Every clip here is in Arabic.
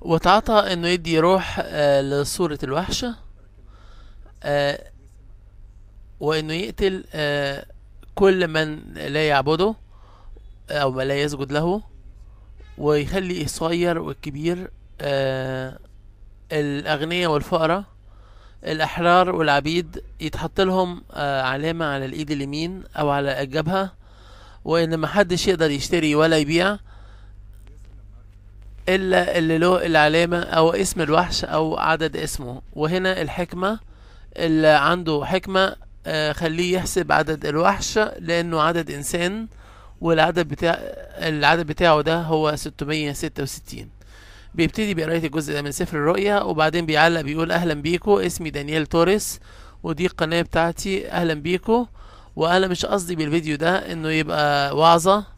وتعطى انه يدي روح آه، لصورة الوحش آه، وانه يقتل آه، كل من لا يعبده او ما لا يسجد له ويخلي الصغير والكبير الاغنياء والفقراء الاحرار والعبيد يتحط لهم علامة على الايد اليمين او على الجبهة وان محدش يقدر يشتري ولا يبيع إلا اللي له العلامة أو اسم الوحش أو عدد اسمه وهنا الحكمة اللي عنده حكمة آه، خليه يحسب عدد الوحش لأنه عدد إنسان والعدد بتاع العدد بتاعه ده هو 666 بيبتدي بقراية الجزء ده من سفر الرؤية وبعدين بيعلق بيقول أهلا بيكو اسمي دانيال توريس ودي القناة بتاعتي أهلا بيكو وأنا مش قصدي بالفيديو ده إنه يبقى وعظة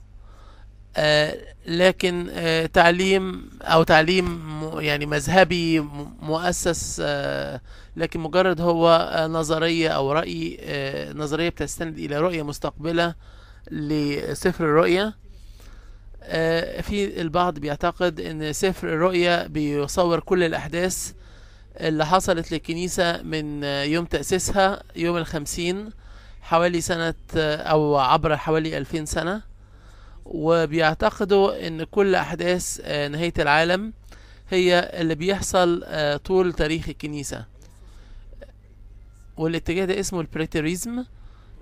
آه، لكن آه، تعليم او تعليم يعني مذهبي مؤسس آه، لكن مجرد هو نظريه او راي نظريه بتستند الى رؤيه مستقبله لسفر الرؤيه في البعض بيعتقد ان سفر الرؤيه بيصور كل الاحداث اللي حصلت للكنيسه من يوم تاسيسها يوم الخمسين حوالي سنه او عبر حوالي الفين سنه وبيعتقدوا ان كل احداث آه، نهاية العالم هي اللي بيحصل آه، طول تاريخ الكنيسة والاتجاه ده اسمه البريتريزم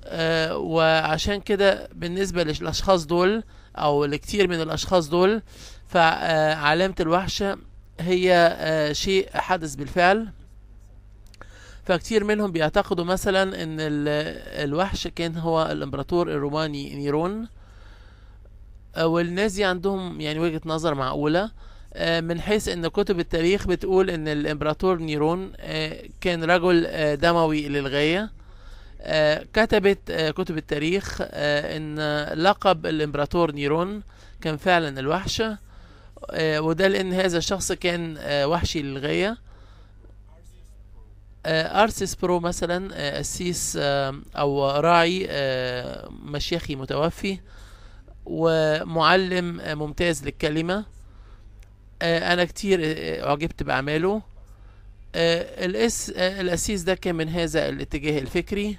آه، وعشان كده بالنسبة للأشخاص دول أو لكتير من الأشخاص دول فعلامة الوحشة هي شيء حدث بالفعل فكتير منهم بيعتقدوا مثلا ان الوحش كان هو الامبراطور الروماني نيرون والنازي عندهم يعني وجهة نظر معقولة آه، من حيث ان كتب التاريخ بتقول ان الامبراطور نيرون آه، كان رجل آه، دموي للغاية كتبت كتب التاريخ ان لقب الامبراطور نيرون كان فعلا الوحش وده لان هذا الشخص كان وحشي للغاية ارسيس برو مثلا قسيس او راعي مشيخي متوفي ومعلم ممتاز للكلمة آه، أنا كتير آه، آه، أعجبت بأعماله الأس الأسيس ده كان من هذا الاتجاه الفكري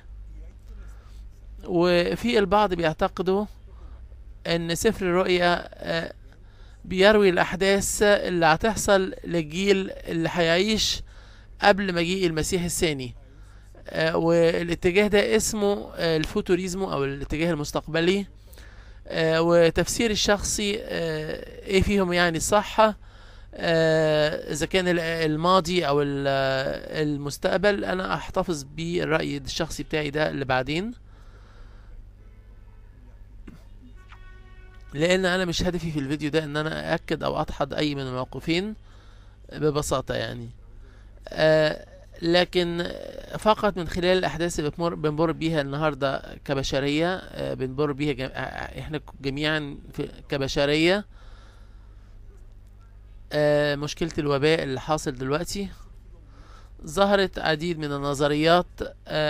وفي البعض بيعتقدوا أن سفر الرؤيا بيروي الأحداث اللي هتحصل للجيل اللي هيعيش قبل مجيء المسيح الثاني والاتجاه ده اسمه الفوتوريزمو أو الاتجاه المستقبلي آه، وتفسير الشخصي آه، ايه فيهم يعني صحة آه، اذا كان الماضي او المستقبل انا احتفظ بالرأي الشخصي بتاعي ده اللي بعدين لان انا مش هدفي في الفيديو ده ان انا ااكد او ادحض اي من الموقفين ببساطة يعني لكن فقط من خلال الأحداث اللي بنمر بيها النهاردة كبشرية آه، بنمر بيها جم... آه، آه، احنا جميعا في... كبشرية مشكلة الوباء اللي حاصل دلوقتي ظهرت عديد من النظريات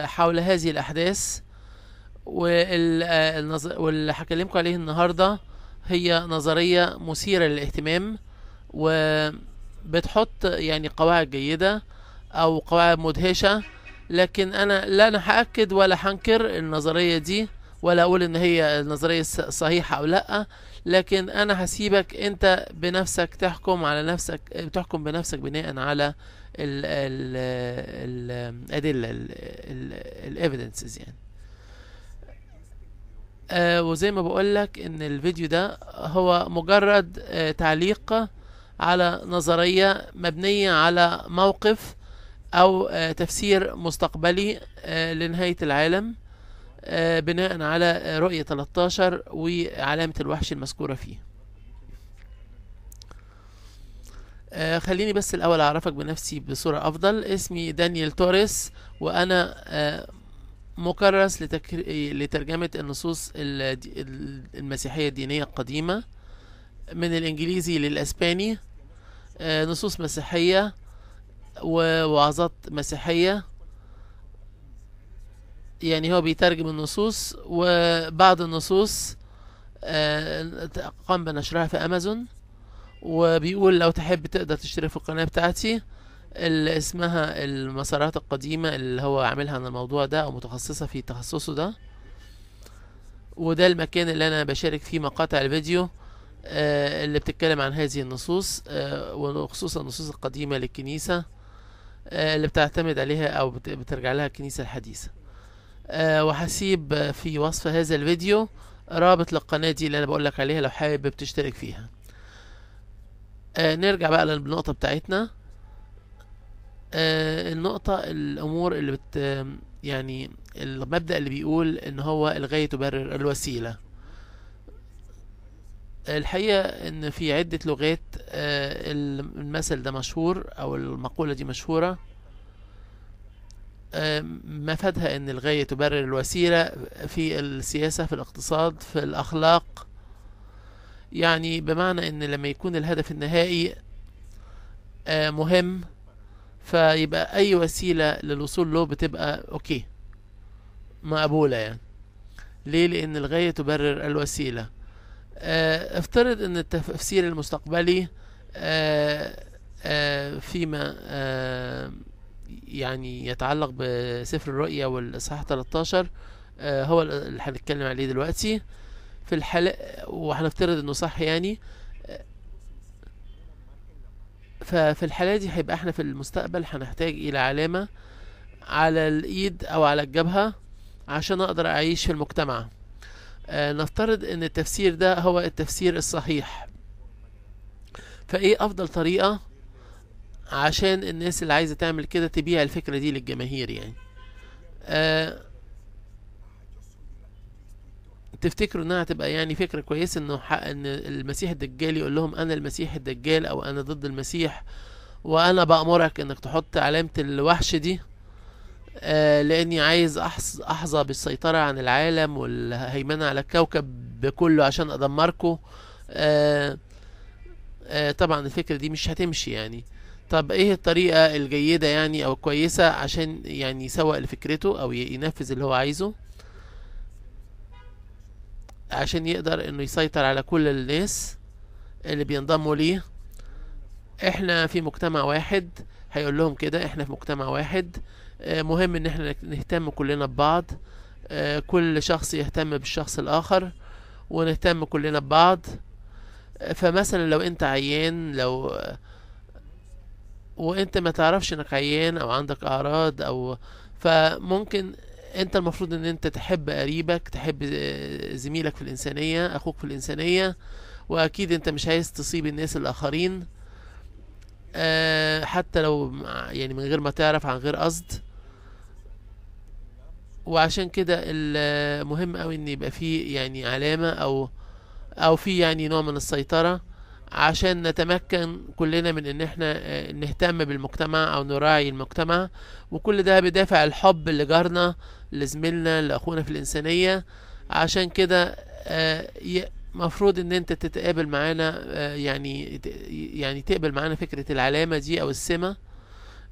حول هذه الأحداث واللي هكلمكم عليه النهاردة هي نظرية مثيرة للاهتمام وبتحط يعني قواعد جيدة او قواعد مدهشة لكن انا لا انا هاكد ولا هنكر النظرية دي ولا اقول ان هي النظرية صحيحة او لا لكن انا هسيبك انت بنفسك تحكم على نفسك تحكم بنفسك بناء على الادلة الايفيدنسز يعني آه وزي ما بقولك ان الفيديو ده هو مجرد آه تعليق على نظرية مبنية على موقف أو آه، تفسير مستقبلي آه، لنهاية العالم آه، بناء على رؤية 13 وعلامة الوحش المذكورة فيه خليني بس الأول أعرفك بنفسي بصورة أفضل اسمي دانيال توريس وأنا مكرس لتكر... لترجمة النصوص المسيحية الدينية القديمة من الإنجليزي للأسباني نصوص مسيحية ووعظات مسيحية يعني هو بيترجم النصوص وبعض النصوص آه، قام بنشرها في امازون وبيقول لو تحب تقدر تشترك في القناة بتاعتي اللي اسمها المسارات القديمة اللي هو عاملها عن الموضوع ده او متخصصة في تخصصه ده وده المكان اللي انا بشارك فيه مقاطع الفيديو آه، اللي بتتكلم عن هذه النصوص آه، وخصوصا النصوص القديمة للكنيسة آه، اللي بتعتمد عليها أو بترجع لها الكنيسة الحديثة آه، وهسيب في وصف هذا الفيديو رابط للقناة دي اللي أنا بقولك عليها لو حابب تشترك فيها آه، نرجع بقى للنقطة بتاعتنا النقطة الأمور اللي بت يعني المبدأ اللي بيقول إن هو الغاية تبرر الوسيلة الحقيقة ان في عدة لغات آه، المثل ده مشهور او المقولة دي مشهورة آه، مفادها ان الغاية تبرر الوسيلة في السياسة في الاقتصاد في الاخلاق يعني بمعنى ان لما يكون الهدف النهائي آه، مهم فيبقى اي وسيلة للوصول له بتبقى اوكي مقبولة يعني ليه لان الغاية تبرر الوسيلة آه، افترض ان التفسير المستقبلي آه، آه، فيما يعني يتعلق بسفر الرؤية والاصحاح 13 هو اللي هنتكلم عليه دلوقتي في الحالة وهنفترض انه صح يعني ففي الحالة دي هيبقى احنا في المستقبل هنحتاج الى علامة على الايد او على الجبهة عشان اقدر اعيش في المجتمع آه، نفترض ان التفسير ده هو التفسير الصحيح فايه افضل طريقة عشان الناس اللي عايزة تعمل كده تبيع الفكرة دي للجماهير يعني آه تفتكروا انها هتبقى يعني فكره كويسه انه حق ان المسيح الدجال يقول لهم انا المسيح الدجال او انا ضد المسيح وانا بامرك انك تحط علامه الوحش دي آه لاني عايز احظى بالسيطرة عن العالم والهيمنة على الكوكب بكله عشان ادمركم آه آه طبعا الفكرة دي مش هتمشي يعني طب ايه الطريقة الجيدة يعني او الكويسة عشان يعني يسوق لفكرته او ينفذ اللي هو عايزه عشان يقدر انه يسيطر على كل الناس اللي بينضموا ليه احنا في مجتمع واحد هيقول لهم كده احنا في مجتمع واحد آه، مهم ان احنا نهتم كلنا ببعض آه، كل شخص يهتم بالشخص الاخر ونهتم كلنا ببعض آه، فمثلا لو انت عيان لو وانت ما تعرفش انك عيان او عندك اعراض او فممكن انت المفروض ان انت تحب قريبك تحب زميلك في الانسانية اخوك في الانسانية واكيد انت مش عايز تصيب الناس الاخرين حتى لو يعني من غير ما تعرف عن غير قصد وعشان كده مهم قوي ان يبقى في يعني علامة او او في يعني نوع من السيطرة عشان نتمكن كلنا من ان احنا آه، نهتم بالمجتمع او نراعي المجتمع وكل ده بدافع الحب لجارنا لزميلنا لاخونا في الانسانية عشان كده آه، مفروض ان انت تتقابل معانا آه، يعني يعني تقبل معانا فكرة العلامة دي او السمة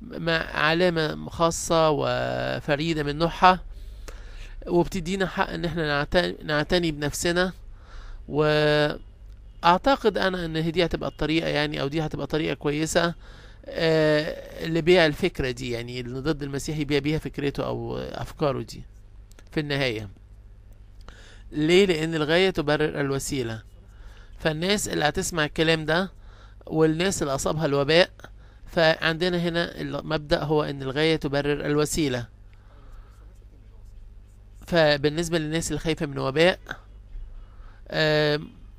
مع علامة خاصة وفريدة من نوعها وبتدينا حق ان احنا نعتني بنفسنا واعتقد انا ان دي هتبقى الطريقة يعني او دي هتبقى طريقة كويسة آه، لبيع الفكرة دي يعني اللي ضد المسيح يبيع بيها فكرته او افكاره دي في النهاية ليه لان الغاية تبرر الوسيلة فالناس اللي هتسمع الكلام ده والناس اللي اصابها الوباء فعندنا هنا المبدأ هو ان الغاية تبرر الوسيلة فبالنسبة للناس اللي خايفة من وباء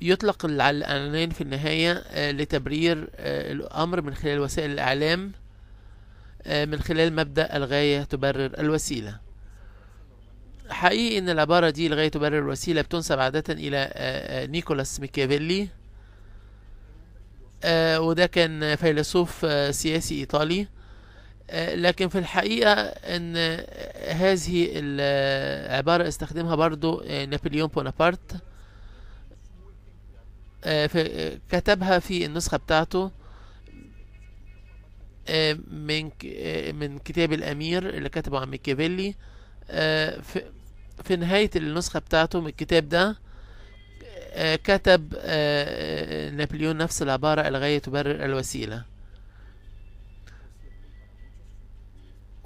يطلق على في النهاية آه، لتبرير آه، الأمر من خلال وسائل الإعلام آه، من خلال مبدأ الغاية تبرر الوسيلة حقيقي ان العبارة دي الغاية تبرر الوسيلة بتنسب عادة الى نيكولاس ميكافيلي وده كان فيلسوف سياسي ايطالي آه، لكن في الحقيقة ان هذه العبارة آه، استخدمها برضو آه، نابليون بونابرت كتبها في النسخة بتاعته من من كتاب الأمير اللي كتبه عن ميكافيلي في نهاية النسخة بتاعته من الكتاب ده كتب نابليون نفس العبارة الغاية تبرر الوسيلة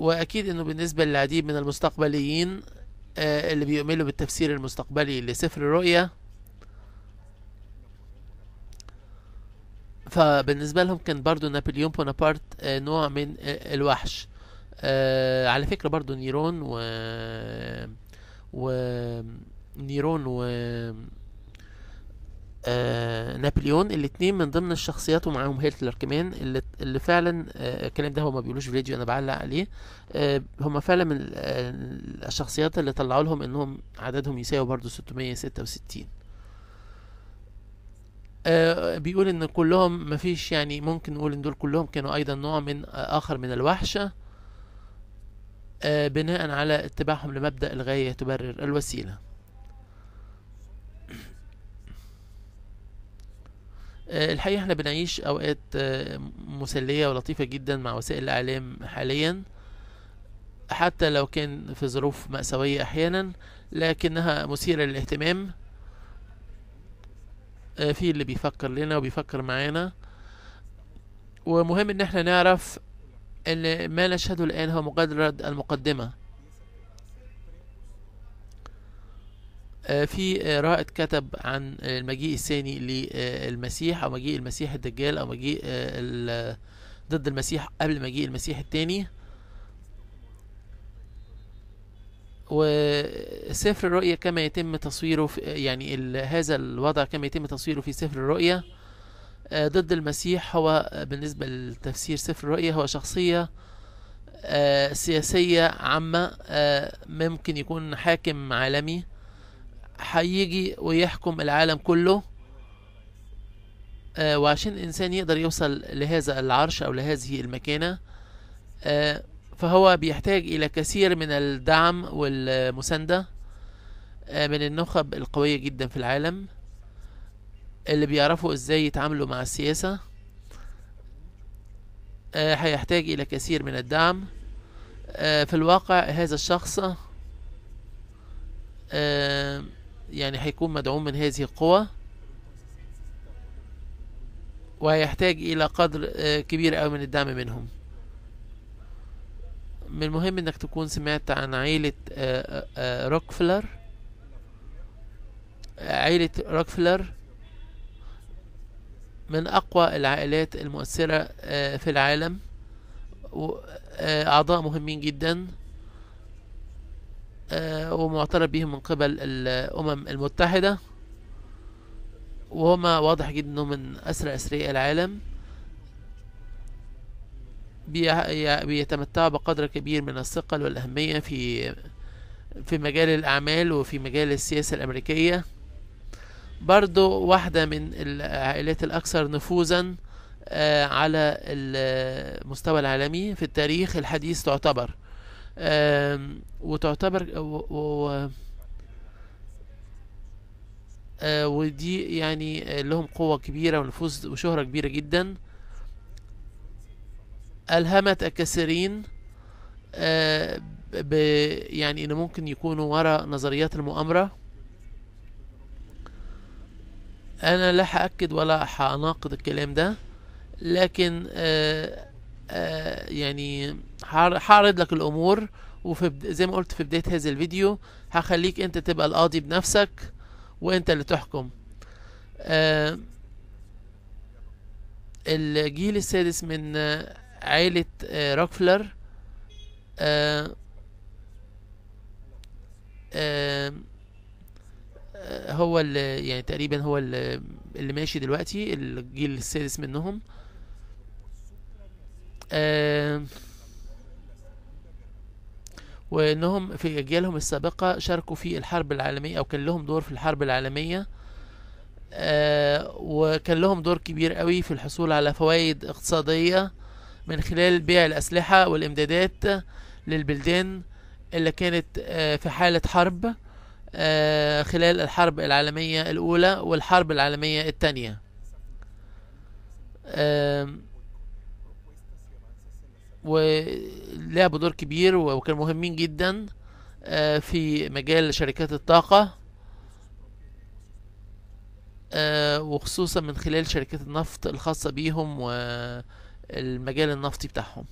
واكيد انه بالنسبه للعديد من المستقبليين آه، اللي بيؤمنوا بالتفسير المستقبلي لسفر الرؤيا فبالنسبه لهم كان برضو نابليون بونابرت آه، نوع من آه، الوحش على فكره برضو نيرون و و... نيرون و آه، نابليون الاثنين من ضمن الشخصيات ومعاهم هتلر كمان اللي, اللي فعلا آه، الكلام ده هو ما بيقولوش فيديو انا بعلق عليه آه، هما هم فعلا من الشخصيات اللي طلعوا لهم انهم عددهم يساوي برضو 666 بيقول ان كلهم مفيش يعني ممكن نقول ان دول كلهم كانوا ايضا نوع من اخر من الوحشة بناء على اتباعهم لمبدأ الغاية تبرر الوسيلة آه، الحقيقة احنا بنعيش أوقات آه، مسلية ولطيفة جدا مع وسائل الإعلام حاليا حتى لو كان في ظروف مأساوية أحيانا لكنها مثيرة للاهتمام آه، في اللي بيفكر لنا وبيفكر معانا ومهم ان احنا نعرف ان ما نشهده الان هو مجرد المقدمة آه، في آه، رائد كتب عن المجيء الثاني للمسيح او مجيء المسيح الدجال او مجيء آه، ضد المسيح قبل مجيء المسيح الثاني وسفر الرؤيا كما يتم تصويره في يعني هذا الوضع كما يتم تصويره في سفر الرؤيا ضد المسيح هو بالنسبة لتفسير سفر الرؤيا هو شخصية سياسية عامة ممكن يكون حاكم عالمي هيجي ويحكم العالم كله آه وعشان الإنسان يقدر يوصل لهذا العرش أو لهذه المكانة آه فهو بيحتاج إلى كثير من الدعم والمساندة آه من النخب القوية جدا في العالم اللي بيعرفوا إزاي يتعاملوا مع السياسة آه، هيحتاج إلى كثير من الدعم آه، في الواقع هذا الشخص آه، يعني هيكون مدعوم من هذه القوة وهيحتاج إلى قدر آه، كبير أوي من الدعم منهم من المهم انك تكون سمعت عن عيلة روكفلر آه، آه، عيلة روكفلر من أقوى العائلات المؤثرة في العالم أعضاء مهمين جدا آه، ومعترف بهم من قبل الأمم المتحدة وهما واضح جدا انهم من أسرى أثرياء العالم بيتمتعوا بقدر كبير من الثقل والأهمية في في مجال الأعمال وفي مجال السياسة الأمريكية برضو واحدة من العائلات الأكثر نفوذا آه، على المستوى العالمي في التاريخ الحديث تعتبر وتعتبر و, و آه، ودي يعني لهم قوة كبيرة ونفوذ وشهرة كبيرة جدا ألهمت الكثيرين آه، ب يعني إن ممكن يكونوا وراء نظريات المؤامرة أنا لا هأكد ولا هناقض الكلام ده لكن آه آه، يعني هعرض لك الامور وفي زي ما قلت في بدايه هذا الفيديو هخليك انت تبقى القاضي بنفسك وانت اللي تحكم آه، الجيل السادس من عائلة آه، روكفلر هو اللي يعني تقريبا هو اللي ماشي دلوقتي الجيل السادس منهم وانهم في اجيالهم السابقة شاركوا في الحرب العالمية او كان لهم دور في الحرب العالمية آه، وكان لهم دور كبير قوي في الحصول على فوائد اقتصادية من خلال بيع الاسلحة والامدادات للبلدان اللي كانت آه، في حالة حرب آه، خلال الحرب العالمية الاولى والحرب العالمية الثانية ولعبوا دور كبير وكانوا مهمين جدا آه، في مجال شركات الطاقة آه، وخصوصا من خلال شركات النفط الخاصة بيهم والمجال النفطي بتاعهم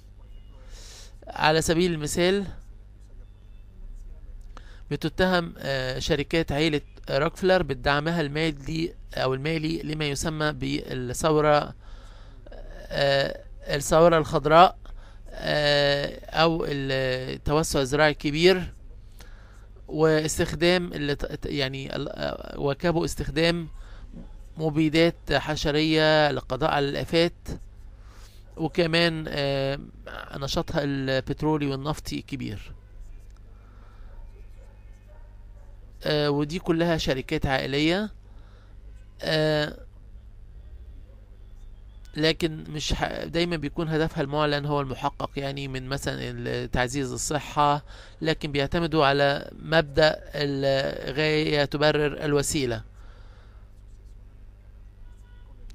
على سبيل المثال بتتهم آه، شركات عيلة روكفلر بدعمها المادي أو المالي لما يسمى بالثورة الثورة الخضراء آه، او التوسع الزراعي الكبير واستخدام يعني آه، واكبوا استخدام مبيدات حشرية للقضاء على الآفات وكمان آه، نشاطها البترولي والنفطي الكبير ودي كلها شركات عائلية لكن مش دايما بيكون هدفها المعلن هو المحقق يعني من مثلا تعزيز الصحة لكن بيعتمدوا على مبدأ الغاية تبرر الوسيلة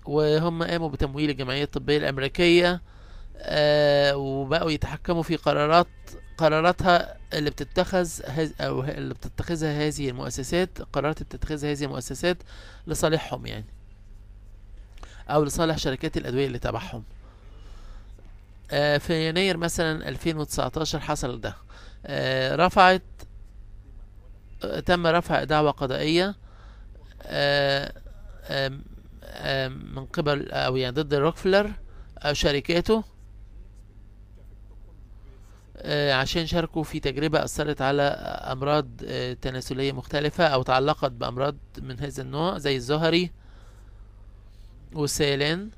وهم قاموا بتمويل الجمعية الطبية الأمريكية آه، وبقوا يتحكموا في قرارات قراراتها اللي بتتخذ هز... أو اللي بتتخذها هذه المؤسسات قرارات بتتخذها هذه المؤسسات لصالحهم يعني او لصالح شركات الادويه اللي تبعهم آه، في يناير مثلا 2019 حصل ده آه، رفعت آه، تم رفع دعوى قضائية من قبل أو يعني ضد روكفلر أو شركاته عشان شاركوا في تجربة أثرت على أمراض تناسلية مختلفة أو تعلقت بأمراض من هذا النوع زي الزهري وسالان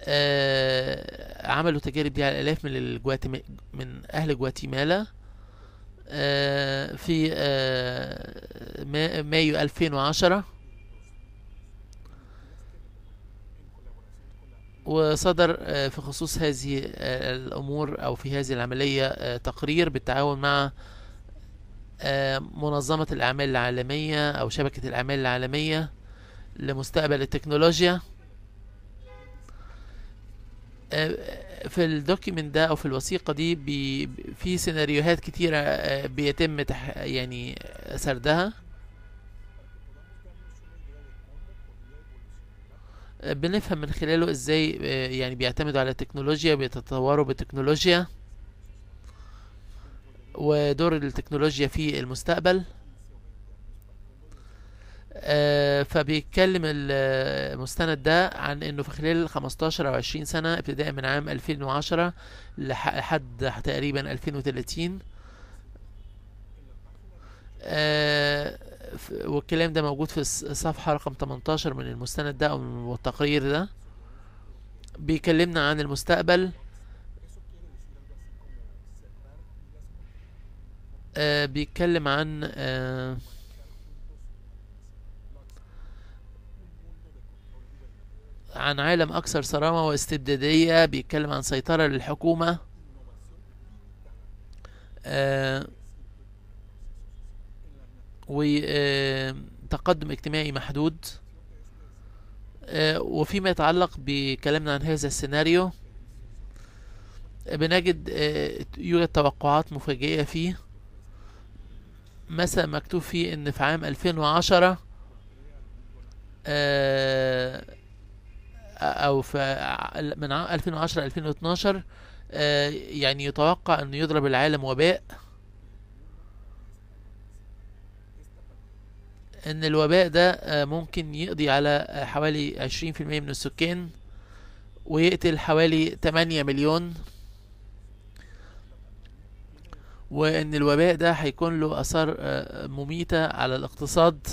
آه عملوا تجارب دي على الاف من الجواتم... من اهل جواتيمالا آه في آه ما... مايو 2010 وصدر آه، في خصوص هذه آه، الأمور أو في هذه العملية آه، تقرير بالتعاون مع منظمة الأعمال العالمية أو شبكة الأعمال العالمية لمستقبل التكنولوجيا آه، في الدوكيمنت ده او في الوثيقه دي بي في سيناريوهات كتيره آه، بيتم تح يعني آه، سردها بنفهم من خلاله ازاي يعني بيعتمدوا على التكنولوجيا بيتطوروا بالتكنولوجيا ودور التكنولوجيا في المستقبل آه، فبيتكلم المستند ده عن انه في خلال 15 او 20 سنه ابتداء من عام 2010 لحد تقريبا 2030 آه، والكلام ده موجود في الصفحه رقم 18 من المستند ده او التقرير ده بيكلمنا عن المستقبل آه، بيتكلم عن آه عن عالم أكثر صرامة واستبدادية بيتكلم عن سيطرة للحكومة آه، وتقدم آه، اجتماعي محدود آه، وفيما يتعلق بكلامنا عن هذا السيناريو بنجد يوجد توقعات مفاجئة فيه مثلا مكتوب فيه ان في عام 2010 او في من 2010 2012 آه، يعني يتوقع انه يضرب العالم وباء ان الوباء ده آه، ممكن يقضي على حوالي 20% من السكان ويقتل حوالي 8 مليون وان الوباء ده هيكون له اثار آه، مميتة على الاقتصاد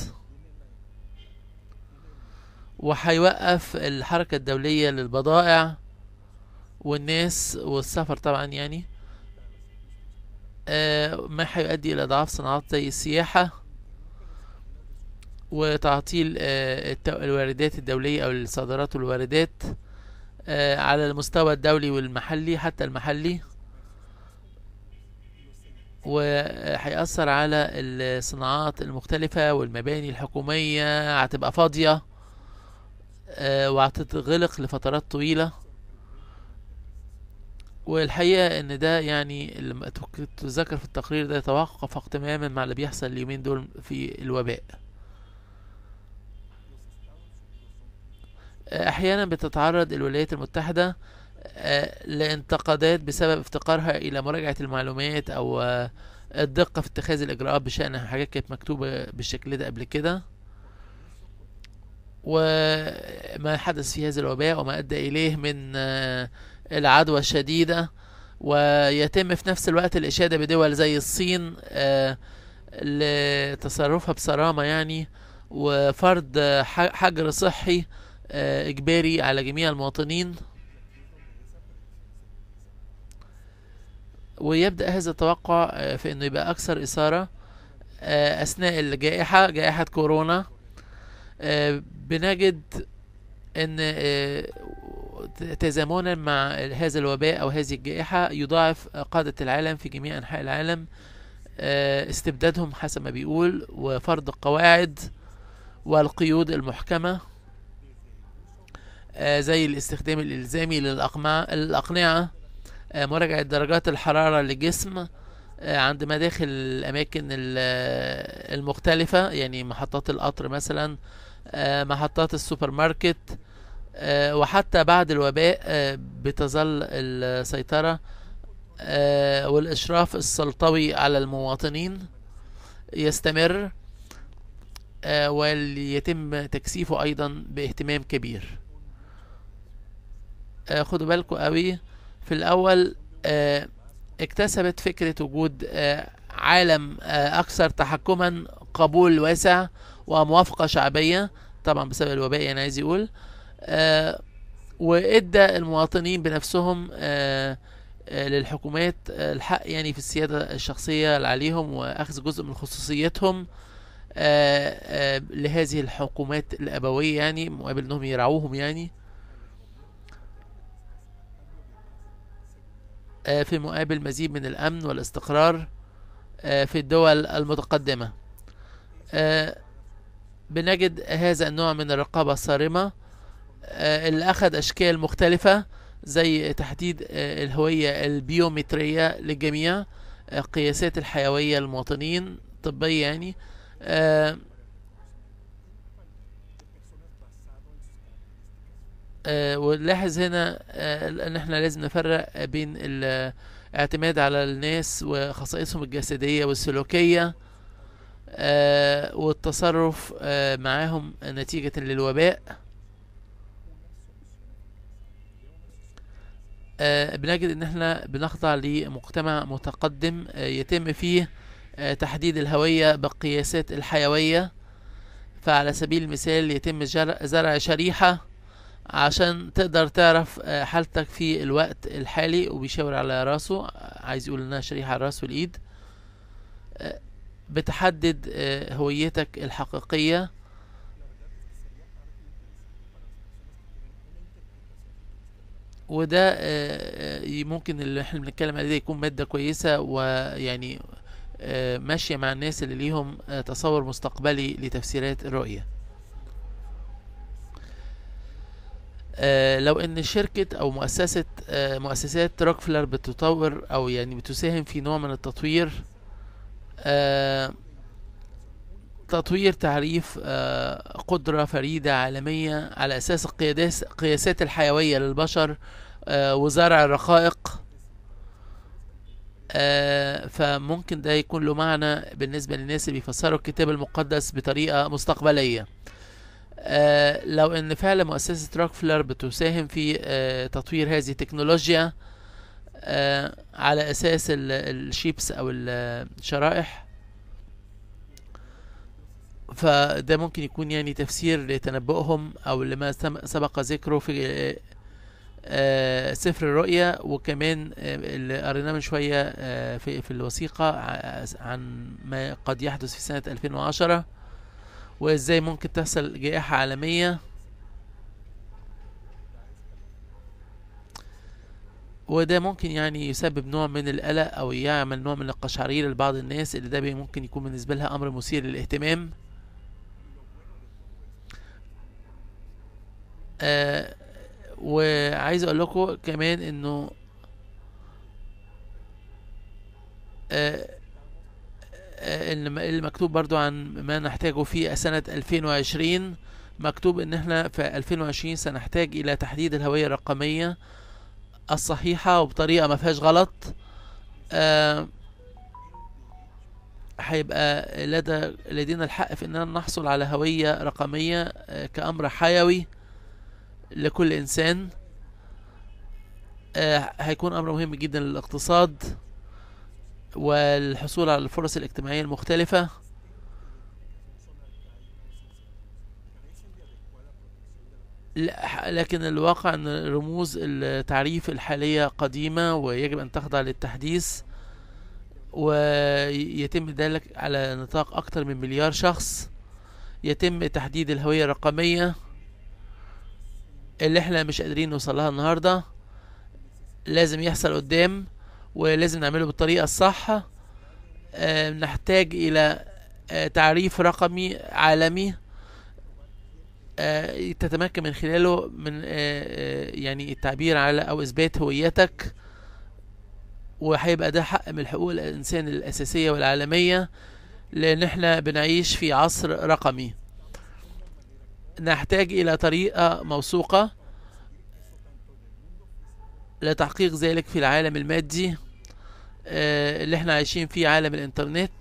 وهيوقف الحركة الدولية للبضائع والناس والسفر طبعا يعني آه، ما هيؤدي إلى ضعف صناعات زي السياحة وتعطيل آه، الواردات الدولية أو الصادرات والواردات آه، على المستوى الدولي والمحلي حتى المحلي وهيأثر على الصناعات المختلفة والمباني الحكومية هتبقى فاضية آه، وهتتغلق لفترات طويلة والحقيقة ان ده يعني اللي تذكر في التقرير ده يتوقف تماما مع اللي بيحصل اليومين دول في الوباء احيانا بتتعرض الولايات المتحدة آه، لانتقادات بسبب افتقارها الى مراجعة المعلومات او آه، الدقة في اتخاذ الاجراءات بشأن حاجات كانت مكتوبة بالشكل ده قبل كده وما حدث في هذا الوباء وما أدى إليه من آه، العدوى الشديدة ويتم في نفس الوقت الإشادة بدول زي الصين آه، لتصرفها بصرامة يعني وفرض حجر صحي آه، إجباري على جميع المواطنين ويبدأ هذا التوقع في أنه يبقى أكثر إثارة أثناء الجائحة جائحة كورونا آه، بنجد ان آه، تزامنا مع هذا الوباء او هذه الجائحه يضاعف قاده العالم في جميع انحاء العالم آه، استبدادهم حسب ما بيقول وفرض القواعد والقيود المحكمه زي الاستخدام الالزامي للاقمعه الاقنعه مراجعه درجات الحراره للجسم عند مداخل الاماكن المختلفه يعني محطات القطر مثلا آه، محطات السوبر ماركت آه، وحتى بعد الوباء آه، بتظل السيطرة والإشراف السلطوي على المواطنين يستمر ويتم تكثيفه أيضا باهتمام كبير خدوا بالكم قوي في الأول اكتسبت فكرة وجود عالم أكثر تحكما قبول واسع وموافقة شعبية طبعا بسبب الوباء يعني عايز يقول آه، وادى المواطنين بنفسهم آه، آه، للحكومات الحق يعني في السيادة الشخصية اللي عليهم وأخذ جزء من خصوصيتهم لهذه الحكومات الأبوية يعني مقابل إنهم يرعوهم يعني في مقابل مزيد من الأمن والاستقرار في الدول المتقدمة بنجد هذا النوع من الرقابة الصارمة آه، اللي أخذ أشكال مختلفة زي تحديد آه، الهوية البيومترية للجميع آه، قياسات الحيوية للمواطنين طبية يعني ونلاحظ هنا ان احنا لازم نفرق بين الاعتماد على الناس وخصائصهم الجسدية والسلوكية آه، والتصرف آه، معاهم نتيجة للوباء آه، بنجد ان احنا بنخضع لمجتمع متقدم يتم فيه تحديد الهوية بقياسات الحيوية فعلى سبيل المثال يتم زرع شريحة عشان تقدر تعرف حالتك في الوقت الحالي وبيشاور على راسه عايز يقول انها شريحة على راسه الايد بتحدد آه، هويتك الحقيقية وده آه، آه، ممكن اللي احنا بنتكلم عليه ده يكون مادة كويسة ويعني ماشية مع الناس اللي ليهم تصور مستقبلي لتفسيرات الرؤية لو ان شركة او مؤسسة مؤسسات روكفلر بتطور او يعني بتساهم في نوع من التطوير آه، تطوير تعريف آه، قدرة فريدة عالمية على أساس القياسات الحيوية للبشر آه، وزرع الرقائق فممكن ده يكون له معنى بالنسبة للناس اللي بيفسروا الكتاب المقدس بطريقة مستقبلية لو ان فعلا مؤسسة روكفلر بتساهم في تطوير هذه التكنولوجيا آه، على اساس الشيبس او الشرائح فده ممكن يكون يعني تفسير لتنبؤهم او لما سبق ذكره في آه، آه، سفر الرؤيا وكمان اللي قريناه من شويه في في الوثيقه عن ما قد يحدث في سنه 2010 وازاي ممكن تحصل جائحه عالميه وده ممكن يعني يسبب نوع من القلق او يعمل نوع من القشعرير لبعض الناس اللي ده ممكن يكون بالنسبه لها امر مثير للاهتمام آه وعايز اقول لكم كمان انه آه, آه، المكتوب برضو عن ما نحتاجه في سنة 2020 مكتوب ان احنا في 2020 سنحتاج الى تحديد الهوية الرقمية الصحيحة وبطريقة ما فيهاش غلط هيبقى لدى لدينا الحق في اننا نحصل على هوية رقمية آه كأمر حيوي لكل انسان آه هيكون امر مهم جدا للاقتصاد والحصول على الفرص الاجتماعية المختلفة لكن الواقع أن رموز التعريف الحالية قديمة ويجب أن تخضع للتحديث ويتم ذلك على نطاق اكتر من مليار شخص يتم تحديد الهوية الرقمية اللي احنا مش قادرين نوصلها النهاردة لازم يحصل قدام ولازم نعمله بالطريقة الصح آه، نحتاج إلى آه، تعريف رقمي عالمي آه، تتمكن من خلاله من آه، آه، يعني التعبير على او اثبات هويتك وهيبقى ده حق من حقوق الانسان الاساسيه والعالميه لان احنا بنعيش في عصر رقمي نحتاج الى طريقه موثوقه لتحقيق ذلك في العالم المادي اللي احنا عايشين فيه عالم الانترنت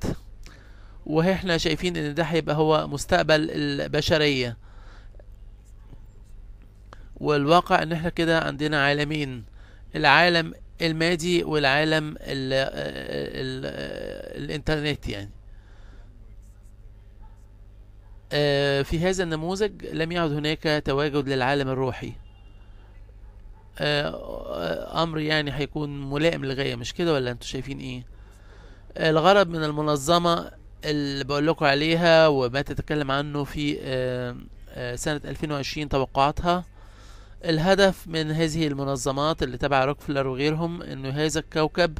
واحنا شايفين ان ده هيبقى هو مستقبل البشريه والواقع ان احنا كده عندنا عالمين العالم المادي والعالم ال آه، الـ آه، الانترنت يعني آه، في هذا النموذج لم يعد هناك تواجد للعالم الروحي امر يعني هيكون ملائم للغايه مش كده ولا انتوا شايفين ايه الغرض من المنظمه اللي بقول لكم عليها وما تتكلم عنه في سنه 2020 توقعاتها الهدف من هذه المنظمات اللي تبع روكفلر وغيرهم انه هذا الكوكب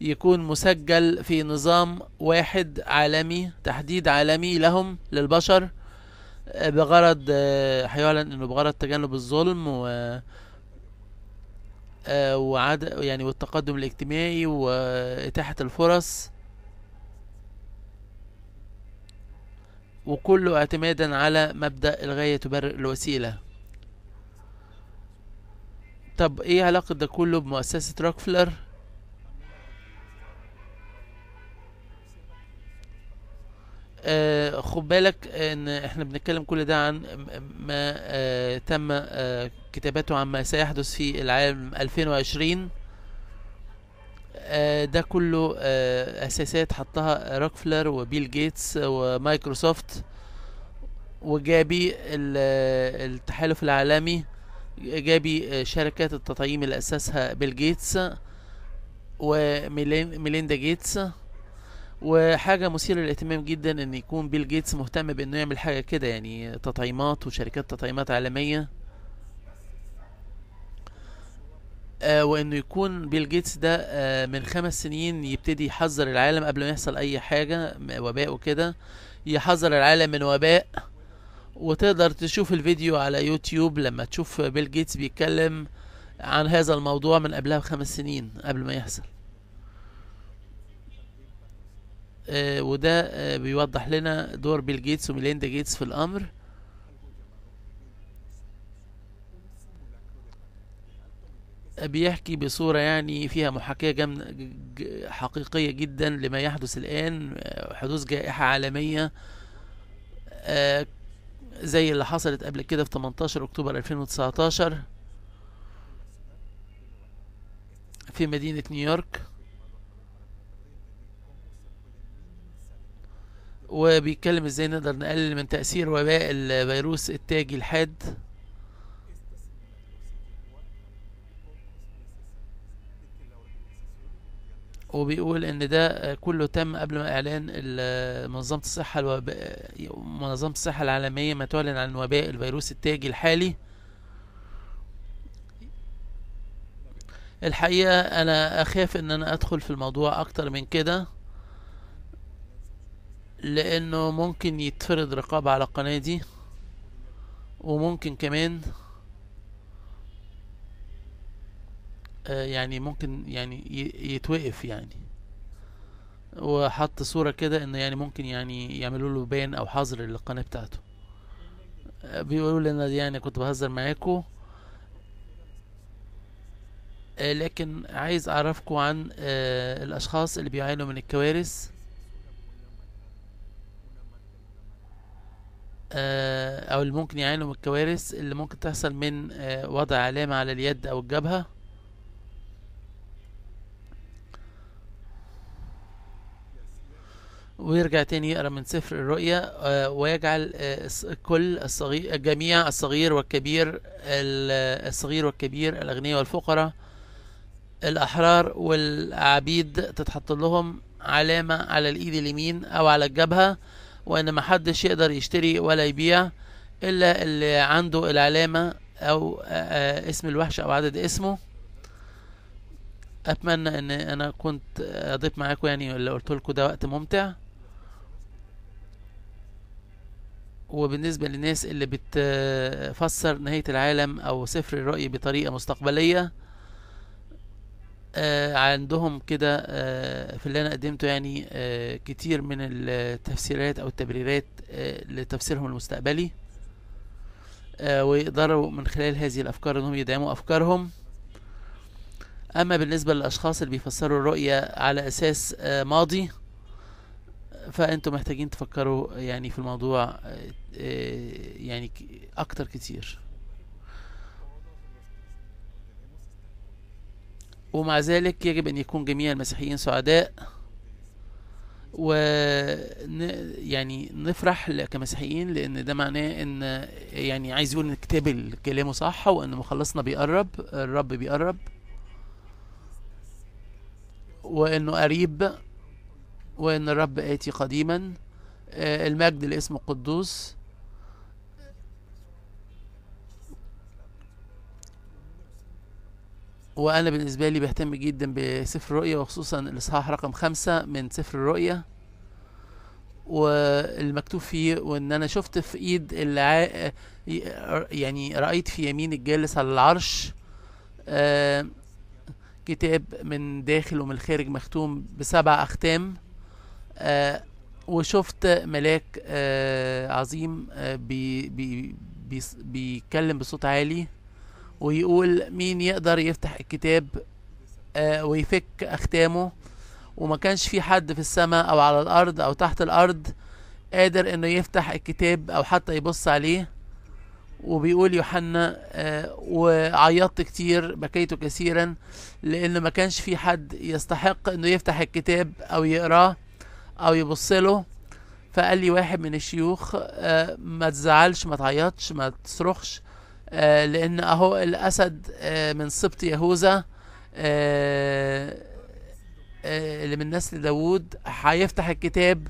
يكون مسجل في نظام واحد عالمي تحديد عالمي لهم للبشر بغرض هيعلن انه بغرض تجنب الظلم و وعد يعني والتقدم الاجتماعي وإتاحة الفرص وكله اعتمادا على مبدأ الغاية تبرر الوسيلة طب ايه علاقة ده كله بمؤسسة روكفلر؟ آه خد بالك ان احنا بنتكلم كل ده عن ما آه تم آه كتابته عن ما سيحدث في العام 2020 آه ده كله آه اساسات حطها روكفلر وبيل جيتس ومايكروسوفت وجابي آه، التحالف العالمي إيجابي آه، شركات التطعيم اللي أسسها بيل جيتس وميليندا جيتس وحاجة مثيرة للاهتمام جدا إن يكون بيل جيتس مهتم بإنه يعمل حاجة كده يعني تطعيمات وشركات تطعيمات عالمية آه، وانه يكون بيل جيتس ده آه، من خمس سنين يبتدي يحذر العالم قبل ما يحصل اي حاجه وباء وكده يحذر العالم من وباء وتقدر تشوف الفيديو على يوتيوب لما تشوف بيل جيتس بيتكلم عن هذا الموضوع من قبلها بخمس سنين قبل ما يحصل آه، وده آه، بيوضح لنا دور بيل جيتس وميليندا جيتس في الأمر بيحكي بصورة يعني فيها محاكاة حقيقية جدا لما يحدث الآن آه، حدوث جائحة عالمية زي اللي حصلت قبل كده في 18 اكتوبر 2019 في مدينة نيويورك وبيتكلم ازاي نقدر نقلل من تأثير وباء الفيروس التاجي الحاد وبيقول ان ده كله تم قبل ما اعلان منظمه الصحه الوب... منظمه الصحه العالميه ما تعلن عن وباء الفيروس التاجي الحالي الحقيقه انا اخاف ان انا ادخل في الموضوع اكتر من كده لانه ممكن يتفرض رقابه على القناه دي وممكن كمان آه، يعني ممكن يعني يتوقف يعني وحط صورة كده ان يعني ممكن يعني يعملوا له بان او حظر للقناة بتاعته آه، بيقولوا لنا يعني كنت بهزر معاكم آه، لكن عايز اعرفكم عن الاشخاص اللي بيعانوا من الكوارث او اللي ممكن يعانوا من الكوارث اللي ممكن تحصل من وضع علامة على اليد او الجبهة ويرجع تاني يقرا من سفر الرؤيا آه، ويجعل آه، كل الصغير جميع الصغير والكبير الصغير والكبير الاغنياء والفقراء الاحرار والعبيد تتحط لهم علامه على الايد اليمين او على الجبهه وان محدش يقدر يشتري ولا يبيع الا اللي عنده العلامه او آه، اسم الوحش او عدد اسمه اتمنى ان انا كنت اضيف معاكم يعني اللي قلت لكم ده وقت ممتع وبالنسبة للناس اللي بتفسر نهاية العالم أو سفر الرأي بطريقة مستقبلية آه عندهم كده آه في اللي أنا قدمته يعني آه كتير من التفسيرات أو التبريرات آه، لتفسيرهم المستقبلي آه، ويقدروا من خلال هذه الأفكار إنهم يدعموا أفكارهم أما بالنسبة للأشخاص اللي بيفسروا الرؤية على أساس آه، ماضي فأنتم محتاجين تفكروا يعني في الموضوع آه، يعني اكتر كتير ومع ذلك يجب ان يكون جميع المسيحيين سعداء و يعني نفرح كمسيحيين لان ده معناه ان يعني عايز يقول ان الكتاب كلامه صح وان مخلصنا بيقرب الرب بيقرب وانه قريب وان الرب اتي قديما آه، المجد لاسمه القدوس وانا بالنسبه لي بهتم جدا بسفر الرؤيا وخصوصا الاصحاح رقم خمسة من سفر الرؤيا والمكتوب فيه وان انا شفت في ايد الع... يعني رايت في يمين الجالس على العرش آه، كتاب من داخل ومن الخارج مختوم بسبع اختام آه، وشفت ملاك آه، عظيم بي بي بيتكلم بصوت عالي ويقول مين يقدر يفتح الكتاب آه، ويفك أختامه وما كانش في حد في السماء أو على الأرض أو تحت الأرض قادر إنه يفتح الكتاب أو حتى يبص عليه وبيقول يوحنا آه، وعيطت كتير بكيته كثيرا لأنه ما كانش في حد يستحق إنه يفتح الكتاب أو يقراه أو يبص له فقال لي واحد من الشيوخ آه، ما تزعلش ما تعيطش ما تصرخش آه، لأن أهو الأسد آه، من سبط يهوذا آه، اللي من نسل داوود هيفتح الكتاب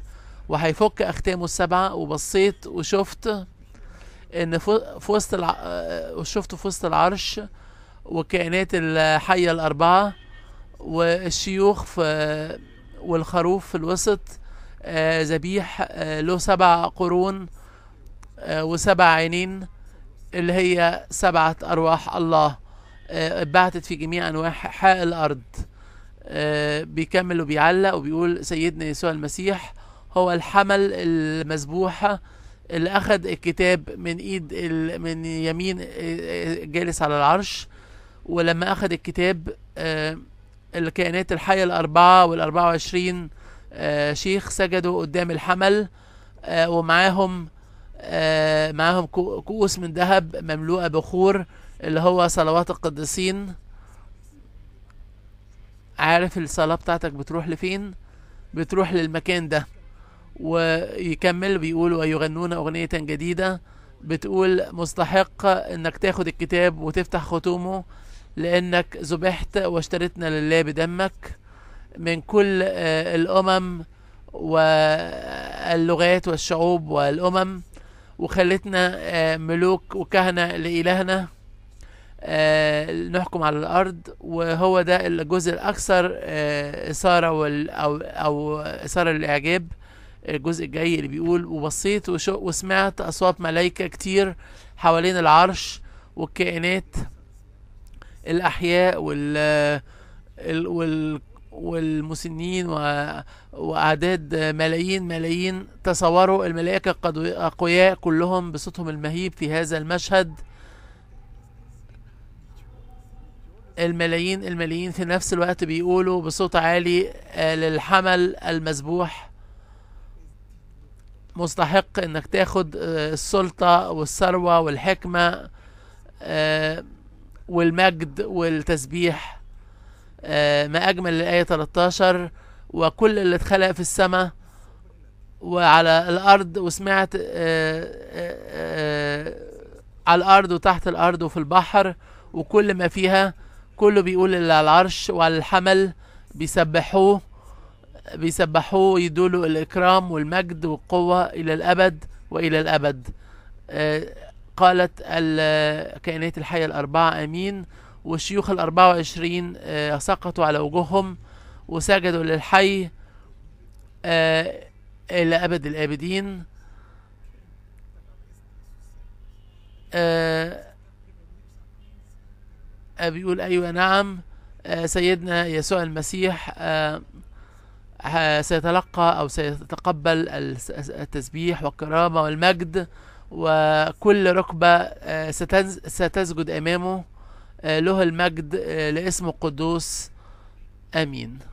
وهيفك أختامه السبعة وبصيت وشفت إن في وسط الع... وشفته في وسط العرش والكائنات الحية الأربعة والشيوخ في والخروف في الوسط ذبيح له سبع قرون وسبع عينين اللي هي سبعة أرواح الله آه، بعتت في جميع أنواع حاء الأرض آه، بيكمل وبيعلق وبيقول سيدنا يسوع المسيح هو الحمل المذبوحة اللي أخذ الكتاب من إيد من يمين آه، جالس على العرش ولما أخذ الكتاب الكائنات الحية الأربعة والأربعة وعشرين شيخ سجدوا قدام الحمل ومعاهم آه، معاهم كؤوس من ذهب مملوءة بخور اللي هو صلوات القديسين عارف الصلاة بتاعتك بتروح لفين بتروح للمكان ده ويكمل بيقول ويغنون أغنية جديدة بتقول مستحق انك تاخد الكتاب وتفتح ختومه لانك ذبحت واشتريتنا لله بدمك من كل آه، الامم واللغات والشعوب والامم وخلتنا آه، ملوك وكهنة لإلهنا آه، نحكم على الأرض وهو ده الجزء الأكثر آه، إثارة أو أو إثارة للإعجاب الجزء الجاي اللي بيقول وبصيت وسمعت أصوات ملائكة كتير حوالين العرش والكائنات الأحياء وال وال والمسنين وأعداد ملايين ملايين تصوروا الملائكة أقوياء كلهم بصوتهم المهيب في هذا المشهد الملايين الملايين في نفس الوقت بيقولوا بصوت عالي آه، للحمل المذبوح مستحق انك تاخد آه، السلطة والثروة والحكمة آه، والمجد والتسبيح آه، ما أجمل الآية 13 وكل اللي اتخلق في السماء وعلى الأرض وسمعت آه، آه، على الأرض وتحت الأرض وفي البحر وكل ما فيها كله بيقول اللي على العرش وعلى الحمل بيسبحوه بيسبحوه يدولوا الإكرام والمجد والقوة إلى الأبد وإلى الأبد قالت الكائنات الحية الأربعة آمين والشيوخ الأربعة وعشرين آه، سقطوا على وجوههم وسجدوا للحي آه، إلى أبد الآبدين آه، بيقول أيوة نعم سيدنا يسوع المسيح سيتلقى أو سيتقبل التسبيح والكرامة والمجد وكل ركبة ستسجد أمامه له آه، المجد آه، لاسمه القدوس امين